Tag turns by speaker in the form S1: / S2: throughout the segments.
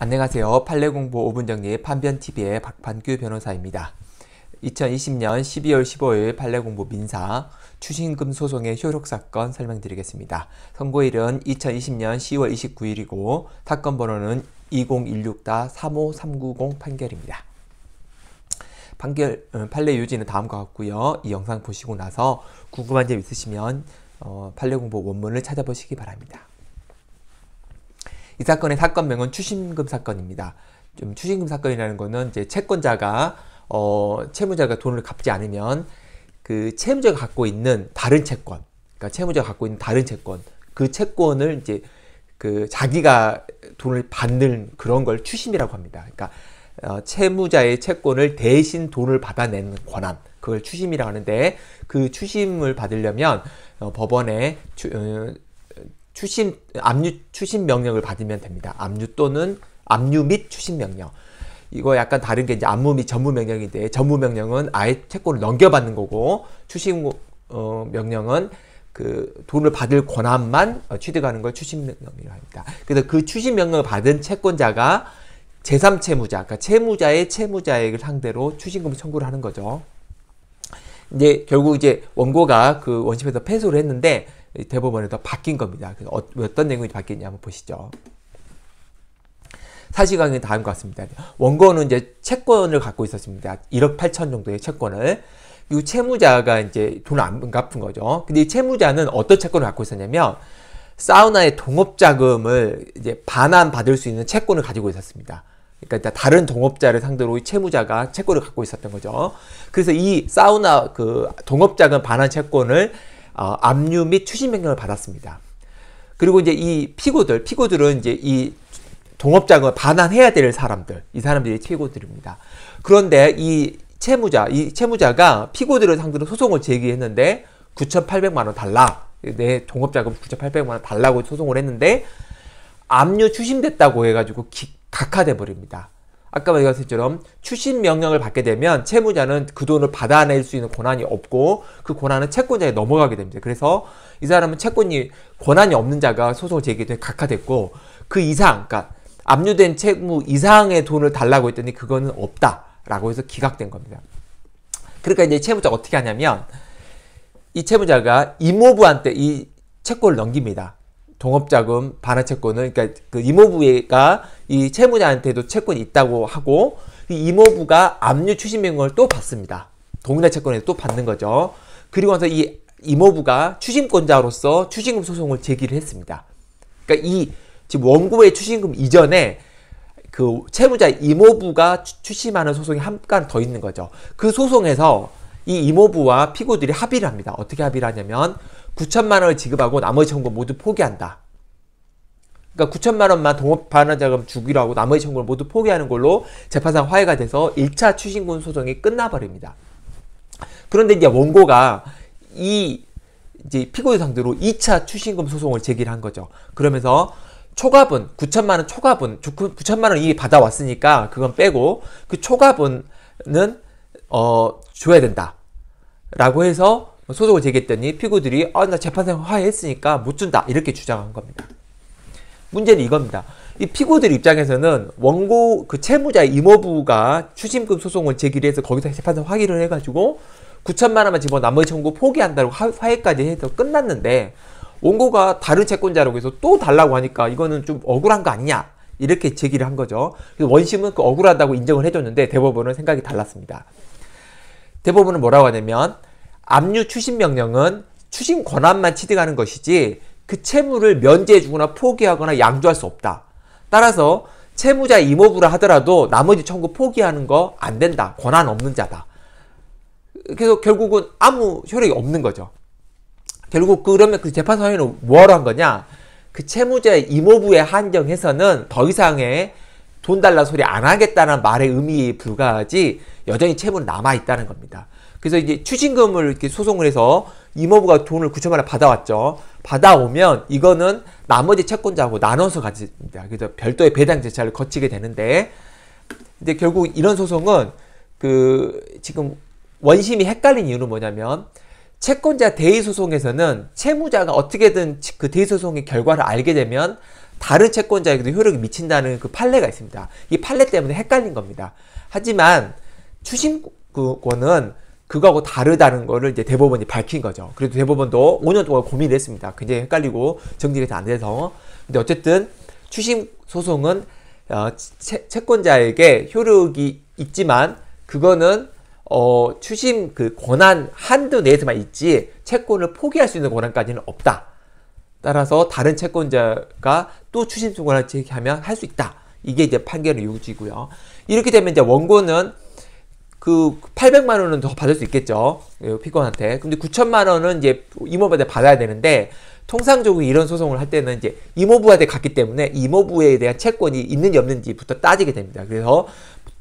S1: 안녕하세요. 판례공부 5분 정리 판변TV의 박판규 변호사입니다. 2020년 12월 15일 판례공부 민사 추징금 소송의 효력사건 설명드리겠습니다. 선고일은 2020년 10월 29일이고 사건 번호는 2016-35390 판결입니다. 판결, 어, 판례 요지는 다음과 같고요. 이 영상 보시고 나서 궁금한 점 있으시면 어, 판례공부 원문을 찾아보시기 바랍니다. 이 사건의 사건명은 추심금 사건입니다. 좀 추심금 사건이라는 거는 이제 채권자가 어, 채무자가 돈을 갚지 않으면 그 채무자가 갖고 있는 다른 채권, 그러니까 채무자가 갖고 있는 다른 채권, 그 채권을 이제 그 자기가 돈을 받는 그런 걸 추심이라고 합니다. 그러니까 어, 채무자의 채권을 대신 돈을 받아내는 권한, 그걸 추심이라고 하는데 그 추심을 받으려면 어, 법원에 추, 어, 추신 압류 추신 명령을 받으면 됩니다. 압류 또는 압류 및추신 명령. 이거 약간 다른 게 이제 안무 및 전무 명령인데 전무 명령은 아예 채권을 넘겨받는 거고 추신 어, 명령은 그 돈을 받을 권한만 어, 취득하는 걸추신 명령이라고 합니다. 그래서 그추신 명령을 받은 채권자가 제3 채무자, 그러니까 채무자의 채무자액을 상대로 추신금 청구를 하는 거죠. 이제 결국 이제 원고가 그 원심에서 패소를 했는데 대법원에다 바뀐 겁니다. 그래서 어, 어떤 내용이 바뀌었냐 한번 보시죠. 사실관계는 다음과 같습니다. 원고는 이제 채권을 갖고 있었습니다. 1억 8천 정도의 채권을. 이 채무자가 이제 돈안 갚은 거죠. 근데 이 채무자는 어떤 채권을 갖고 있었냐면 사우나의 동업자금을 이제 반환 받을 수 있는 채권을 가지고 있었습니다. 그러니까 다른 동업자를 상대로 채무자가 채권을 갖고 있었던 거죠. 그래서 이 사우나 그 동업자금 반환 채권을 어, 압류 및 추진 명령을 받았습니다. 그리고 이제 이 피고들, 피고들은 이제 이 동업자금 반환해야 될 사람들, 이 사람들이 피고들입니다. 그런데 이 채무자, 이 채무자가 피고들을 상대로 소송을 제기했는데 9,800만 원 달라. 내 동업자금 9,800만 원 달라고 소송을 했는데 압류 추심됐다고 해가지고 기, 각하돼 버립니다. 아까 말씀하신 것처럼 추신 명령을 받게 되면 채무자는 그 돈을 받아낼 수 있는 권한이 없고 그 권한은 채권자에 넘어가게 됩니다. 그래서 이 사람은 채권이 권한이 없는 자가 소송을 제기돼 각하됐고 그 이상 그러니까 압류된 채무 이상의 돈을 달라고 했더니 그거는 없다라고 해서 기각된 겁니다. 그러니까 이제 채무자가 어떻게 하냐면 이 채무자가 이모부한테 이 채권을 넘깁니다. 종업자금, 반환채권은 그러니까 그 이모부가 이 채무자한테도 채권이 있다고 하고 이 이모부가 압류 추심명령을 또 받습니다. 동일한 채권에서 또 받는 거죠. 그리고 나서 이 이모부가 추심권자로서 추심금 소송을 제기를 했습니다. 그러니까 이 지금 원고의 추심금 이전에 그 채무자 이모부가 추심하는 소송이 한 건 더 있는 거죠. 그 소송에서 이 이모부와 피고들이 합의를 합니다. 어떻게 합의를 하냐면 9천만 원을 지급하고 나머지 청구 모두 포기한다. 그러니까 9천만 원만 동업 반환자금 주기로 하고 나머지 청구를 모두 포기하는 걸로 재판상 화해가 돼서 1차 추징금 소송이 끝나버립니다. 그런데 이제 원고가 이 이제 피고인 상대로 2차 추징금 소송을 제기한 거죠. 그러면서 초과분 9천만 원 초과분 9천만 원 이미 받아왔으니까 그건 빼고 그 초과분은 어 줘야 된다라고 해서 소송을 제기했더니 피고들이 아, 나 재판상 화해했으니까 못 준다 이렇게 주장한 겁니다. 문제는 이겁니다. 이 피고들 입장에서는 원고 그 채무자 임모부가 추징금 소송을 제기를 해서 거기서 재판상 화기를 해가지고 9천만 원만 집어 나머지 청구 포기한다고 화해까지 해서 끝났는데 원고가 다른 채권자라고 해서 또 달라고 하니까 이거는 좀 억울한 거 아니냐 이렇게 제기를 한 거죠. 원심은 그 억울하다고 인정을 해줬는데 대법원은 생각이 달랐습니다. 대법원은 뭐라고 하냐면 압류 추신 명령은 추신 권한만 취득하는 것이지 그 채무를 면제해주거나 포기하거나 양조할 수 없다. 따라서 채무자 이모부라 하더라도 나머지 청구 포기하는 거 안 된다. 권한 없는 자다. 그래서 결국은 아무 효력이 없는 거죠. 결국 그러면 그 재판 사유는 뭐하러 한 거냐? 그 채무자의 이모부에 한정해서는 더 이상의 돈 달라 소리 안 하겠다는 말의 의미에 불과하지 여전히 채무는 남아 있다는 겁니다. 그래서 이제 추징금을 이렇게 소송을 해서 이모부가 돈을 9천만 원 받아왔죠. 받아오면 이거는 나머지 채권자하고 나눠서 가집니다. 그래서 별도의 배당 절차를 거치게 되는데 이제 결국 이런 소송은 그 지금 원심이 헷갈린 이유는 뭐냐면 채권자 대의 소송에서는 채무자가 어떻게든 그 대의 소송의 결과를 알게 되면 다른 채권자에게도 효력이 미친다는 그 판례가 있습니다. 이 판례 때문에 헷갈린 겁니다. 하지만 추심권은 그거하고 다르다는 거를 이제 대법원이 밝힌 거죠. 그래도 대법원도 5년 동안 고민을 했습니다. 굉장히 헷갈리고 정리가 잘안 돼서. 근데 어쨌든 추심 소송은 어, 채, 채권자에게 효력이 있지만 그거는 어, 추심 그 권한 한도 내에서만 있지 채권을 포기할 수 있는 권한까지는 없다. 따라서 다른 채권자가 또 추심 소송을 제기하면 할 수 있다. 이게 이제 판결의 요지고요. 이렇게 되면 이제 원고는 그 800만 원은 더 받을 수 있겠죠. 예, 피고한테. 근데 9천만 원은 이제 이모부한테 받아야 되는데 통상적으로 이런 소송을 할 때는 이제 이모부한테 갔기 때문에 이모부에 대한 채권이 있는지 없는지부터 따지게 됩니다. 그래서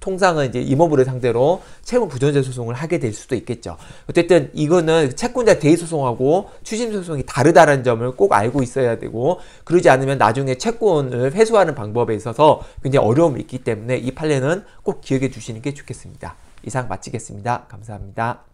S1: 통상은 이제 이모부를 상대로 채무 부전자 소송을 하게 될 수도 있겠죠. 어쨌든 이거는 채권자 대위 소송하고 추심 소송이 다르다는 점을 꼭 알고 있어야 되고 그러지 않으면 나중에 채권을 회수하는 방법에 있어서 굉장히 어려움이 있기 때문에 이 판례는 꼭 기억해 주시는 게 좋겠습니다. 이상 마치겠습니다. 감사합니다.